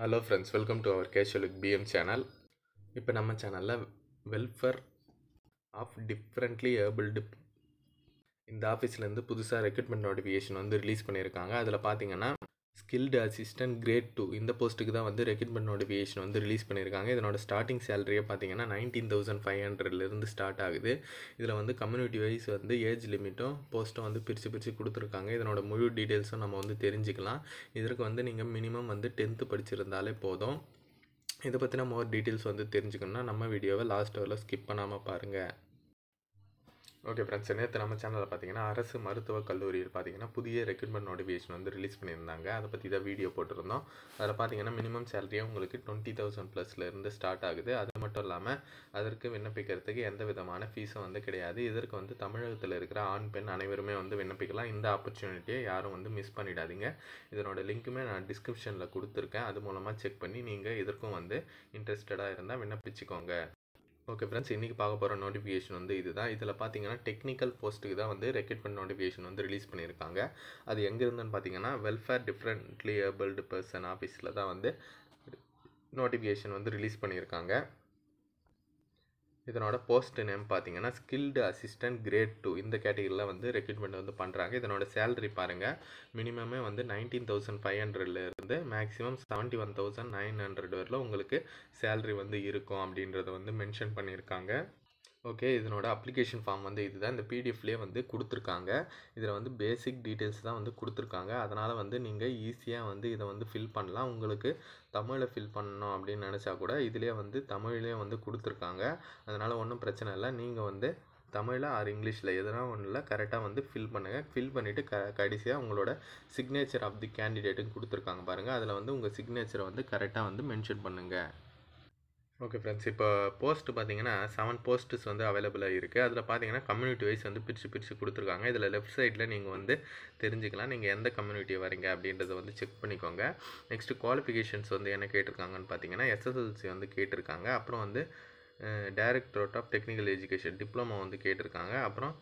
hello friends welcome to our casual look PM channel இப்போ நம்ம சேனலில் வெல்ஃபேர் ஆஃப் டிஃப்ரெண்ட்லி ஏபிள் இந்த ஆஃபீஸ்லேருந்து புதுசாக ரெக்ரூட்மெண்ட் நோட்டிஃபிகேஷன் வந்து ரிலீஸ் பண்ணியிருக்காங்க அதில் பார்த்தீங்கன்னா ஸ்கில்டு அசிஸ்டன்ட் கிரேட் டூ இந்த போஸ்ட்டுக்கு தான் வந்து ரெக்ரூட்மெண்ட் நோட்டிஃபிகேஷன் வந்து ரிலீஸ் பண்ணியிருக்காங்க இதனோட ஸ்டார்டிங் சேலரியே பார்த்தீங்கன்னா நைன்டீன் தௌசண்ட் ஃபைவ் ஹண்ட்ரட்லேருந்து ஸ்டார்ட் ஆகுது இதில் வந்து கம்யூனிட்டி வைஸ் வந்து ஏஜ் லிமிட்டும் போஸ்ட்டும் வந்து பிரித்து பிரித்து கொடுத்துருக்காங்க இதனோட முழு டீட்டெயில்ஸும் நம்ம வந்து தெரிஞ்சுக்கலாம் இதற்கு வந்து நீங்கள் மினிமம் வந்து டென்த்து படிச்சிருந்தாலே போதும் இதை பற்றி நம்ம மோர் டீட்டெயில்ஸ் வந்து தெரிஞ்சுக்கணுன்னா நம்ம வீடியோவை லாஸ்ட் வரில் ஸ்கிப் பண்ணாமல் பாருங்கள் ஓகே ஃப்ரெண்ட்ஸ் நேற்று நம்ம சேனலில் பார்த்தீங்கன்னா அரசு மருத்துவக் கல்லூரியில் பார்த்தீங்கன்னா புதிய ரெக்ரூட்மெண்ட் நோட்டிஃபிகேஷன் வந்து ரிலீஸ் பண்ணியிருந்தாங்க அதை பற்றி தான் வீடியோ போட்டிருந்தோம் அதில் பார்த்தீங்கன்னா மினிமம் சேலரியே உங்களுக்கு டுவெண்ட்டி தௌசண்ட் ப்ளஸ்லேருந்து ஸ்டார்ட் ஆகுது அது மட்டும் இல்லாமல் அதற்கு விண்ணப்பிக்கிறதுக்கு எந்த விதமான ஃபீஸும் வந்து கிடையாது இதற்கு வந்து தமிழகத்தில் இருக்கிற ஆண் பெண் அனைவருமே வந்து விண்ணப்பிக்கலாம் இந்த ஆப்பர்ச்சுனிட்டியை யாரும் வந்து மிஸ் பண்ணிடாதீங்க இதனோட லிங்க்குமே நான் டிஸ்கிரிப்ஷனில் கொடுத்துருக்கேன் அது மூலமாக செக் பண்ணி நீங்கள் இதற்கும் வந்து இன்ட்ரெஸ்டடாக இருந்தால் விண்ணப்பிச்சுக்கோங்க ஓகே ஃப்ரெண்ட்ஸ் இன்றைக்கி பார்க்க போகிற நோட்டிஃபிகேஷன் வந்து இது தான் இதில் பார்த்தீங்கன்னா டெக்னிக்கல் போஸ்ட்டுக்கு தான் வந்து ரெக்ரூட்மெண்ட் நோட்டிஃபிகேஷன் வந்து ரிலீஸ் பண்ணியிருக்காங்க அது எங்கே இருந்துன்னு பார்த்தீங்கன்னா வெல்ஃபேர் டிஃப்ரெண்ட்லி ஏபிள்டு பர்சன் ஆஃபீஸில் தான் வந்து நோட்டிஃபிகேஷன் வந்து ரிலீஸ் பண்ணியிருக்காங்க இதனோட போஸ்ட் நேம் பார்த்தீங்கன்னா ஸ்கில்டு அசிஸ்டன்ட் கிரேட் டூ இந்த கேட்டகரியில் வந்து ரெக்ரூட்மெண்ட் வந்து பண்ணுறாங்க இதனோட சேலரி பாருங்கள் மினிமமே வந்து நைன்டீன் தௌசண்ட் ஃபைவ் ஹண்ட்ரட்லேருந்து maximum seventy one thousand nine hundred வரல உங்களுக்கு சேலரி வந்து இருக்கும் அப்படின்றத வந்து மென்ஷன் பண்ணியிருக்காங்க ஓகே இதனோட அப்ளிகேஷன் ஃபார்ம் வந்து இதுதான் இந்த பிடிஎஃப்லேயே வந்து கொடுத்துருக்காங்க இதில் வந்து பேசிக் டீட்டெயில்ஸ் தான் வந்து கொடுத்துருக்காங்க அதனால் வந்து நீங்கள் ஈஸியாக வந்து இதை வந்து ஃபில் பண்ணலாம் உங்களுக்கு தமிழில் ஃபில் பண்ணணும் அப்படின்னு நினச்சா கூட இதிலே வந்து தமிழ்லேயே வந்து கொடுத்துருக்காங்க அதனால் ஒன்றும் பிரச்சனை இல்லை நீங்கள் வந்து தமிழில் ஆர் இங்கிலீஷில் ஒன்றும் ஒன்றில் கரெக்டாக வந்து ஃபில் பண்ணுங்கள் ஃபில் பண்ணிவிட்டு க கடைசியாக உங்களோட சிக்னேச்சர் ஆஃப் தி கேண்டிடேட்டுன்னு கொடுத்துருக்காங்க பாருங்கள் அதில் வந்து உங்கள் சிக்னேச்சரை வந்து கரெக்டாக வந்து மென்ஷன் பண்ணுங்கள் ஓகே ஃப்ரெண்ட்ஸ் இப்போ போஸ்ட் பார்த்தீங்கன்னா செவன் போஸ்ட்ஸ் வந்து அவைலபிளாக இருக்குது அதில் பார்த்தீங்கன்னா கம்யூனிட்டி வைஸ் வந்து பிரித்து பிரித்து கொடுத்துருக்காங்க இதில் லெஃப்ட் சைடில் நீங்கள் வந்து தெரிஞ்சுக்கலாம் நீங்கள் எந்த கம்யூனிட்டி வரீங்க அப்படின்றத வந்து செக் பண்ணிக்கோங்க நெக்ஸ்ட்டு குவாலிஃபிகேஷன்ஸ் வந்து என்ன கேட்டிருக்காங்கன்னு பார்த்தீங்கன்னா எஸ்எஸ்எல்சி வந்து கேட்டிருக்காங்க அப்புறம் வந்து directorate of technical education diploma வந்து கேட்டிருக்காங்க அப்புறம்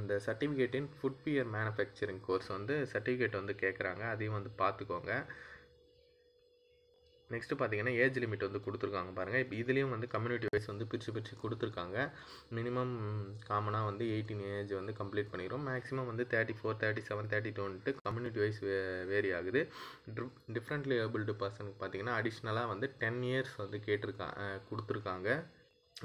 இந்த சர்டிஃபிகேட்டின் in food beer manufacturing course வந்து சர்டிஃபிகேட் வந்து கேட்குறாங்க அதையும் வந்து பார்த்துக்கோங்க நெக்ஸ்ட்டு பார்த்தீங்கன்னா ஏஜ் லிமிட் வந்து கொடுத்துருக்காங்க பாருங்கள் இப்போ இதுலேயும் வந்து கம்யூனிட்டி வைஸ் வந்து பிரித்து பிரித்து கொடுத்துருக்காங்க மினிமம் காமனாக வந்து எயிட்டீன் ஏஜ் வந்து கம்ப்ளீட் பண்ணிடும் மேக்ஸிமம் வந்து thirty four thirty seven thirty டூன்ட்டு கம்யூனிட்டி வைஸ் வேரி ஆகுது டிஃப்ரெண்ட்லி ஏபிள்டு பர்சனுக்கு பார்த்தீங்கன்னா அடிஷ்னலாக வந்து டென் இயர்ஸ் வந்து கேட்டிருக்கா கொடுத்துருக்காங்க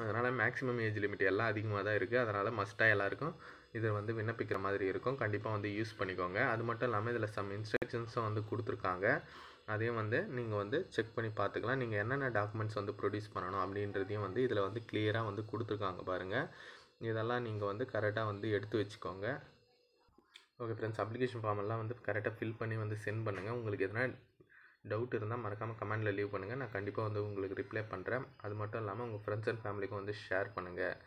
அதனால் மேக்ஸிமம் ஏஜ் லிமிட் எல்லாம் அதிகமாக தான் இருக்குது அதனால் மஸ்ட்டாக எல்லாருக்கும் இதை வந்து விண்ணப்பிக்கிற மாதிரி இருக்கும் கண்டிப்பாக வந்து யூஸ் பண்ணிக்கோங்க அது மட்டும் இல்லாமல் இதில் சம் இன்ஸ்ட்ரக்ஷன்ஸும் வந்து கொடுத்துருக்காங்க அதையும் வந்து நீங்கள் வந்து செக் பண்ணி பார்த்துக்கலாம் நீங்கள் என்னென்ன டாக்குமெண்ட்ஸ் வந்து ப்ரொடியூஸ் பண்ணணும் அப்படின்றதையும் வந்து இதில் வந்து கிளியராக வந்து கொடுத்துருக்காங்க பாருங்கள் இதெல்லாம் நீங்கள் வந்து கரெக்டாக வந்து எடுத்து வச்சுக்கோங்க ஓகே ஃப்ரெண்ட்ஸ் அப்ளிகேஷன் ஃபார்ம் எல்லாம் வந்து கரெக்டாக ஃபில் பண்ணி வந்து சென்ட் பண்ணுங்கள் உங்களுக்கு எதனா டவுட் இருந்தால் மறக்காமல் கமெண்டில் லீவ் பண்ணுங்கள் நான் கண்டிப்பாக வந்து உங்களுக்கு ரிப்ளை பண்ணுறேன் அது மட்டும் இல்லாமல் உங்கள் ஃப்ரெண்ட்ஸ் அண்ட் ஃபேமிலிக்கும் வந்து ஷேர் பண்ணுங்கள்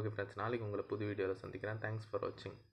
ஓகே ஃப்ரெண்ட்ஸ் நாளைக்கு உங்களை புது வீடியோவில் சந்திக்கிறேன் தேங்க்ஸ் ஃபார் வாட்சிங்